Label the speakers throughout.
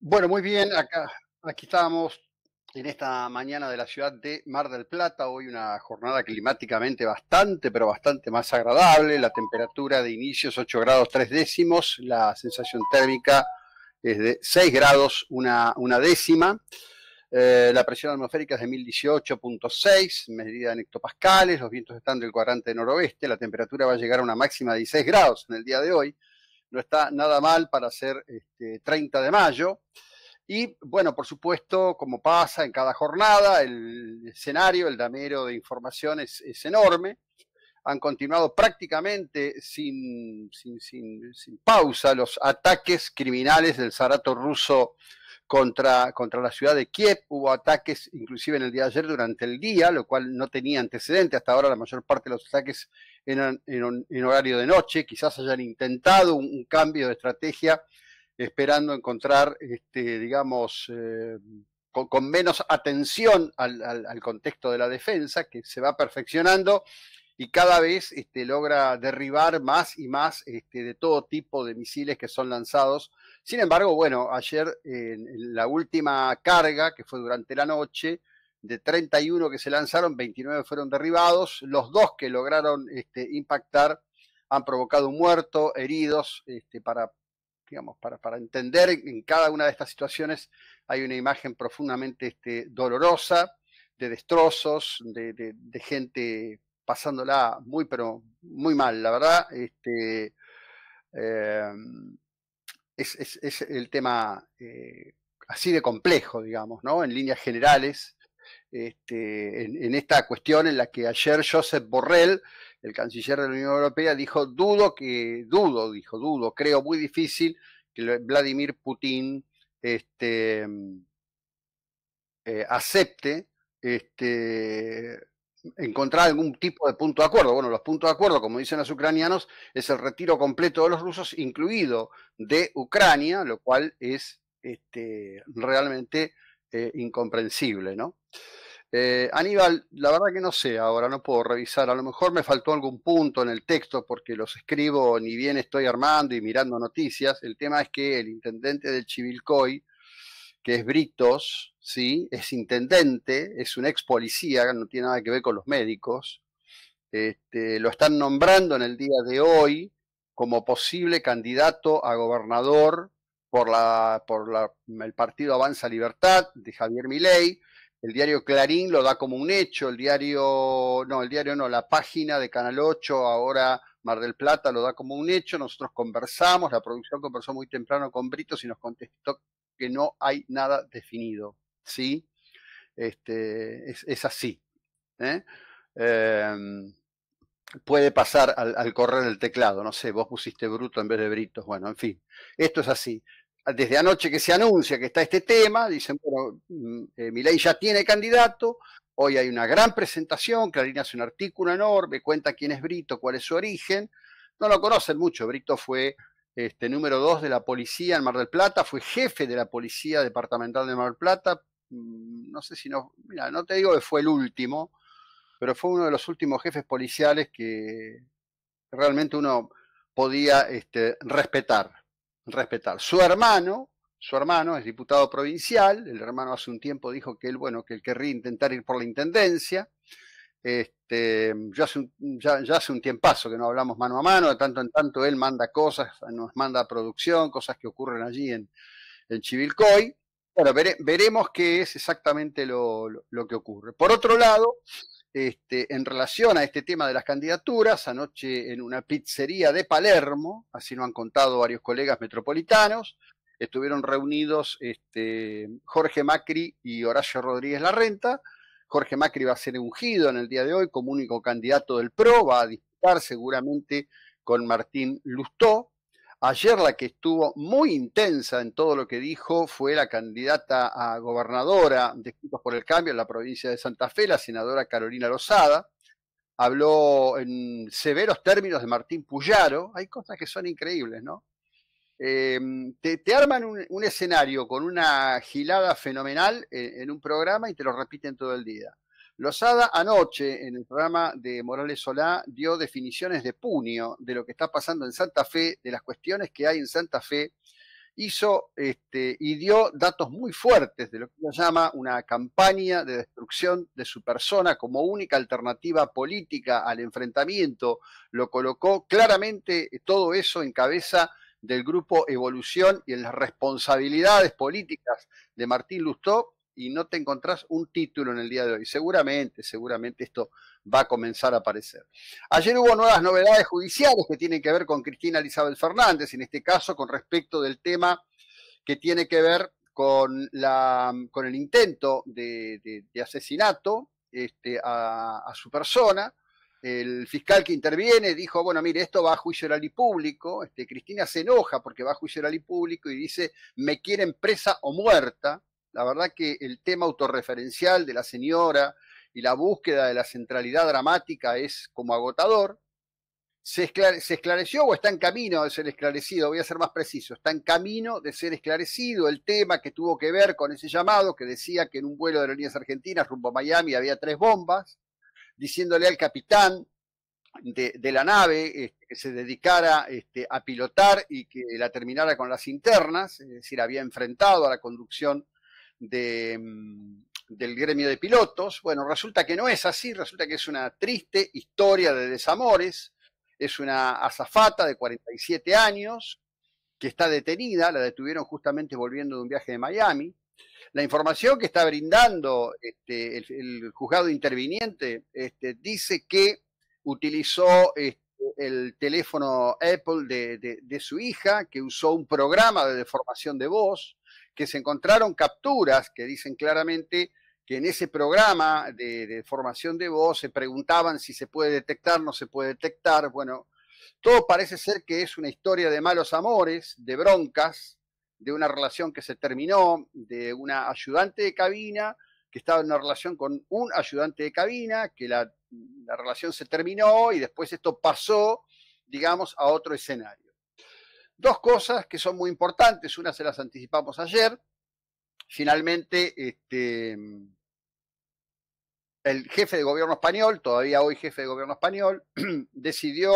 Speaker 1: Bueno, muy bien, acá, aquí estamos en esta mañana de la ciudad de Mar del Plata, hoy una jornada climáticamente bastante, pero bastante más agradable, la temperatura de inicio es 8 grados 3 décimos, la sensación térmica es de 6 grados una, décima, eh, la presión atmosférica es de 1018.6, medida en hectopascales, los vientos están del cuadrante noroeste, la temperatura va a llegar a una máxima de 16 grados en el día de hoy, no está nada mal para ser este, 30 de mayo. Y bueno, por supuesto, como pasa en cada jornada, el escenario, el damero de información es, enorme. Han continuado prácticamente sin, sin, sin, sin pausa los ataques criminales del zarato ruso contra, contra la ciudad de Kiev. Hubo ataques inclusive en el día de ayer durante el día, lo cual no tenía antecedente. Hasta ahora la mayor parte de los ataques eran en, horario de noche. Quizás hayan intentado un, cambio de estrategia esperando encontrar, este, digamos, eh, con, menos atención al contexto de la defensa, que se va perfeccionando y cada vez este, logra derribar más y más este, de todo tipo de misiles que son lanzados. Sin embargo, bueno, ayer en la última carga, que fue durante la noche, de 31 que se lanzaron, 29 fueron derribados, los dos que lograron este, impactar han provocado muertos, heridos, este, para, digamos, para, para, entender en cada una de estas situaciones hay una imagen profundamente este, dolorosa, de destrozos, de gente pasándola muy, pero muy mal, la verdad. Este, em, es, el tema eh, así de complejo, digamos, ¿no? En líneas generales, este, en, esta cuestión en la que ayer Joseph Borrell, el canciller de la Unión Europea, dijo, dudo que, dudo, dijo, dudo, creo muy difícil que Vladimir Putin este, em, eh, acepte este, encontrar algún tipo de punto de acuerdo. Bueno, los puntos de acuerdo, como dicen los ucranianos, es el retiro completo de los rusos, incluido de Ucrania, lo cual es este, realmente eh, incomprensible, ¿no? Eh, Aníbal, la verdad que no sé ahora, no puedo revisar. A lo mejor me faltó algún punto en el texto porque los escribo ni bien estoy armando y mirando noticias. El tema es que el intendente del Chivilcoy que es Britos, ¿sí? es intendente, es un ex policía, no tiene nada que ver con los médicos. Este, lo están nombrando en el día de hoy como posible candidato a gobernador por, la, por el partido Avanza Libertad de Javier Milei. El diario Clarín lo da como un hecho, el diario, no, el diario no, la página de Canal 8, ahora Mar del Plata lo da como un hecho. Nosotros conversamos, la producción conversó muy temprano con Britos y nos contestó que no hay nada definido, ¿sí? Este, es, así. ¿eh? Em, puede pasar al, correr el teclado, no sé, vos pusiste bruto en vez de britos, bueno, en fin, esto es así. Desde anoche que se anuncia que está este tema, dicen, bueno, mm, eh, ya tiene candidato, hoy hay una gran presentación, Clarín hace un artículo enorme, cuenta quién es Brito, cuál es su origen, no lo conocen mucho, Brito fue este, número 2 de la policía en Mar del Plata, fue jefe de la policía departamental de Mar del Plata, mm, no sé si no, mira, no te digo que fue el último, pero fue uno de los últimos jefes policiales que realmente uno podía este, respetar, respetar. Su hermano, su hermano es diputado provincial, el hermano hace un tiempo dijo que él, bueno, que él querría intentar ir por la intendencia, este, hace ya, hace un tiempazo que no hablamos mano a mano, de tanto en tanto él manda cosas, nos manda producción, cosas que ocurren allí en, Chivilcoy. Bueno, veremos qué es exactamente lo, lo, que ocurre. Por otro lado, este, en relación a este tema de las candidaturas, anoche en una pizzería de Palermo, así lo han contado varios colegas metropolitanos, estuvieron reunidos este, Jorge Macri y Horacio Rodríguez Larrenta, Jorge Macri va a ser ungido en el día de hoy como único candidato del PRO, va a disputar seguramente con Martín Lustó. Ayer la que estuvo muy intensa en todo lo que dijo fue la candidata a gobernadora de Juntos por el Cambio en la provincia de Santa Fe, la senadora Carolina Lozada. Habló en severos términos de Martín Puyaro. Hay cosas que son increíbles, ¿no? Em, te, arman un, escenario con una gilada fenomenal en, un programa y te lo repiten todo el día. Lozada anoche en el programa de Morales Solá dio definiciones de puño de lo que está pasando en Santa Fe, de las cuestiones que hay en Santa Fe, hizo este, y dio datos muy fuertes de lo que ella llama una campaña de destrucción de su persona como única alternativa política al enfrentamiento. Lo colocó claramente todo eso en cabeza del grupo Evolución y en las responsabilidades políticas de Martín Lustó y no te encontrás un título en el día de hoy. Seguramente, seguramente esto va a comenzar a aparecer. Ayer hubo nuevas novedades judiciales que tienen que ver con Cristina Elizabeth Fernández, en este caso con respecto del tema que tiene que ver con, la, con el intento de, asesinato este, a su persona el fiscal que interviene dijo, bueno, mire, esto va a juicio oral y público, este, Cristina se enoja porque va a juicio oral y público y dice, me quieren presa o muerta. La verdad que el tema autorreferencial de la señora y la búsqueda de la centralidad dramática es como agotador. ¿Se, esclareció o está en camino de ser esclarecido? Voy a ser más preciso, está en camino de ser esclarecido el tema que tuvo que ver con ese llamado que decía que en un vuelo de las líneas argentinas rumbo a Miami había tres bombas diciéndole al capitán de, la nave este, que se dedicara este, a pilotar y que la terminara con las internas, es decir, había enfrentado a la conducción mm, del gremio de pilotos. Bueno, resulta que no es así, resulta que es una triste historia de desamores. Es una azafata de 47 años que está detenida, la detuvieron justamente volviendo de un viaje de Miami. La información que está brindando este, el, juzgado interviniente este, dice que utilizó este, el teléfono Apple de, su hija, que usó un programa de deformación de voz, que se encontraron capturas que dicen claramente que en ese programa de deformación de voz se preguntaban si se puede detectar, no se puede detectar. Bueno, todo parece ser que es una historia de malos amores, de broncas, de una relación que se terminó, de una ayudante de cabina que estaba en una relación con un ayudante de cabina, que la, relación se terminó y después esto pasó, digamos, a otro escenario. Dos cosas que son muy importantes, una se las anticipamos ayer, finalmente este, el jefe de gobierno español, todavía hoy jefe de gobierno español, decidió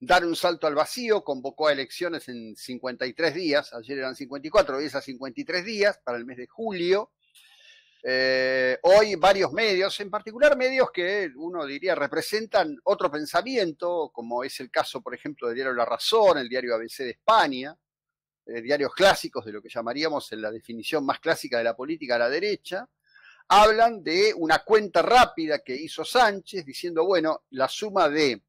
Speaker 1: dar un salto al vacío, convocó a elecciones en 53 días, ayer eran 54, hoy es a 53 días para el mes de julio. Eh, hoy varios medios, en particular medios que uno diría representan otro pensamiento, como es el caso, por ejemplo, del diario La Razón, el diario ABC de España, eh, diarios clásicos de lo que llamaríamos en la definición más clásica de la política a la derecha, hablan de una cuenta rápida que hizo Sánchez diciendo, bueno, la suma de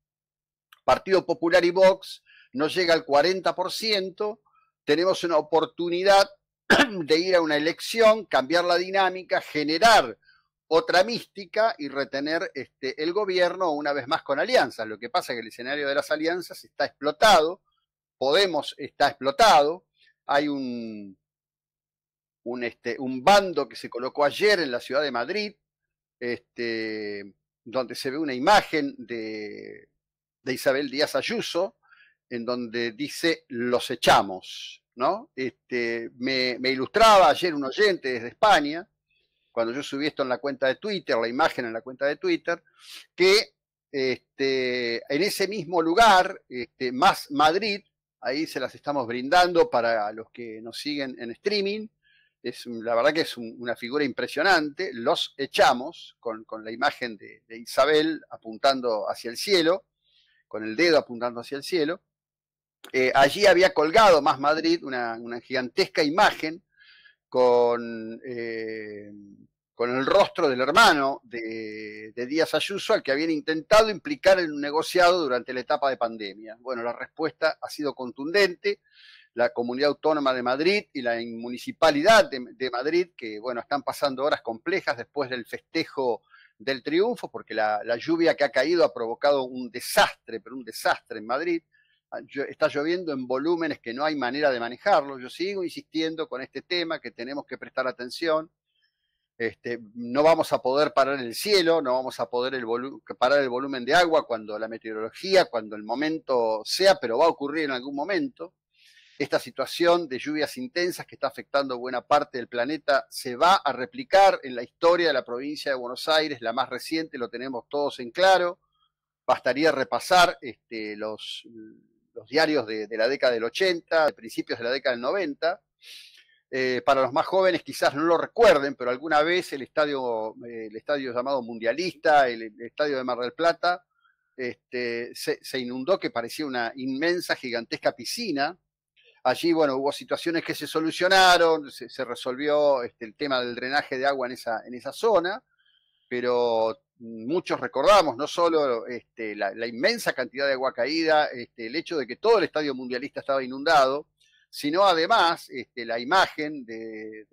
Speaker 1: Partido Popular y Vox no llega al 40%, tenemos una oportunidad de ir a una elección, cambiar la dinámica, generar otra mística y retener este, el gobierno una vez más con alianzas. Lo que pasa es que el escenario de las alianzas está explotado, Podemos está explotado, hay un, un, este, un bando que se colocó ayer en la ciudad de Madrid, este, donde se ve una imagen de de Isabel Díaz Ayuso, en donde dice los echamos, ¿no? Este, me, ilustraba ayer un oyente desde España, cuando yo subí esto en la cuenta de Twitter, la imagen en la cuenta de Twitter, que este, en ese mismo lugar, este, más Madrid, ahí se las estamos brindando para los que nos siguen en streaming, es, la verdad que es una figura impresionante, los echamos con, la imagen de Isabel apuntando hacia el cielo, con el dedo apuntando hacia el cielo. Eh, allí había colgado Más Madrid una, gigantesca imagen con, eh, con, el rostro del hermano de, Díaz Ayuso, al que habían intentado implicar en un negociado durante la etapa de pandemia. Bueno, la respuesta ha sido contundente. La comunidad autónoma de Madrid y la municipalidad de, de Madrid, que bueno, están pasando horas complejas después del festejo del triunfo, porque la, lluvia que ha caído ha provocado un desastre, pero un desastre en Madrid. Ah, está lloviendo en volúmenes que no hay manera de manejarlo. Yo sigo insistiendo con este tema que tenemos que prestar atención. Este, no vamos a poder parar el cielo, no vamos a poder parar el volumen de agua cuando la meteorología, cuando el momento sea, pero va a ocurrir en algún momento. Esta situación de lluvias intensas que está afectando buena parte del planeta se va a replicar en la historia de la provincia de Buenos Aires, la más reciente, lo tenemos todos en claro. Bastaría repasar este, los, diarios de, la década del 80, de principios de la década del 90. Eh, para los más jóvenes quizás no lo recuerden, pero alguna vez el estadio, eh, el estadio llamado Mundialista, el, estadio de Mar del Plata, este, se, inundó que parecía una inmensa, gigantesca piscina. Allí, bueno, hubo situaciones que se solucionaron, se, resolvió este, el tema del drenaje de agua en esa, en esa zona, pero muchos recordamos, no solo este, la, inmensa cantidad de agua caída, este, el hecho de que todo el estadio mundialista estaba inundado, sino además este, la imagen de,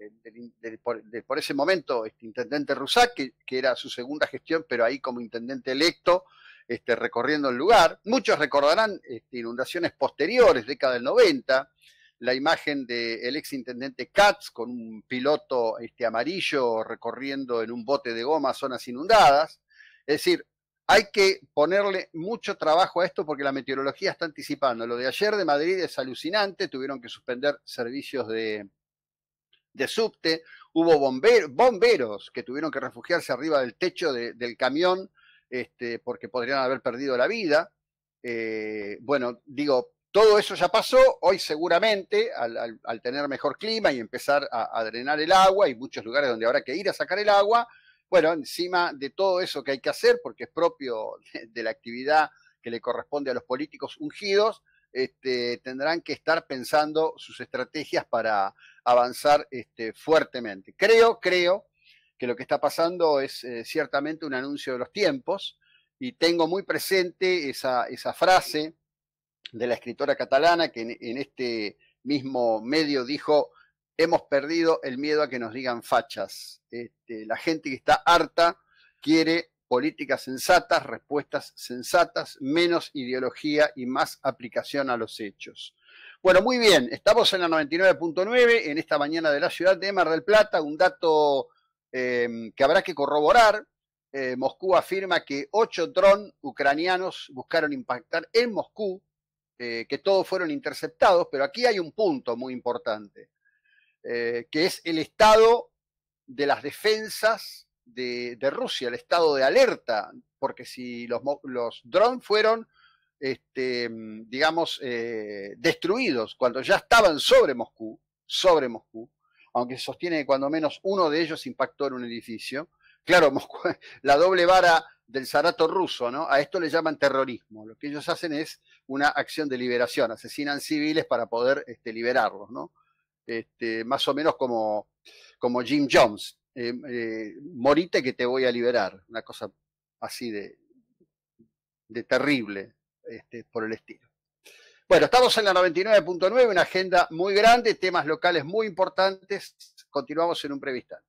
Speaker 1: por, ese momento este intendente Rusak que, era su segunda gestión, pero ahí como intendente electo, este, recorriendo el lugar. Muchos recordarán este, inundaciones posteriores, década del 90, la imagen del exintendente ex intendente Katz con un piloto este, amarillo recorriendo en un bote de goma zonas inundadas. Es decir, hay que ponerle mucho trabajo a esto porque la meteorología está anticipando. Lo de ayer de Madrid es alucinante, tuvieron que suspender servicios de, de subte, hubo bomberos que tuvieron que refugiarse arriba del techo del camión este, porque podrían haber perdido la vida. Eh, bueno, digo, todo eso ya pasó, hoy seguramente, al, tener mejor clima y empezar a, drenar el agua, hay muchos lugares donde habrá que ir a sacar el agua, bueno, encima de todo eso que hay que hacer, porque es propio de, la actividad que le corresponde a los políticos ungidos, este, tendrán que estar pensando sus estrategias para avanzar este, fuertemente. Creo, creo que lo que está pasando es eh, ciertamente un anuncio de los tiempos y tengo muy presente esa, frase de la escritora catalana que en, este mismo medio dijo, hemos perdido el miedo a que nos digan fachas. Este, la gente que está harta quiere políticas sensatas, respuestas sensatas, menos ideología y más aplicación a los hechos. Bueno, muy bien, estamos en la 99.9 en esta mañana de la ciudad de Mar del Plata, un dato Em, que habrá que corroborar. Eh, Moscú afirma que ocho drones ucranianos buscaron impactar en Moscú, eh, que todos fueron interceptados, pero aquí hay un punto muy importante, eh, que es el estado de las defensas de, Rusia, el estado de alerta, porque si los, drones fueron este, digamos, destruidos, cuando ya estaban sobre Moscú, sobre Moscú, aunque se sostiene que cuando menos uno de ellos impactó en un edificio. Claro, la doble vara del zarato ruso, ¿no? A esto le llaman terrorismo. Lo que ellos hacen es una acción de liberación, asesinan civiles para poder este, liberarlos, ¿no? Este, más o menos como, como Jim Jones, eh, eh, morite que te voy a liberar, una cosa así de, de terrible este, por el estilo. Bueno, estamos en la 99.9, una agenda muy grande, temas locales muy importantes. Continuamos en un previstal.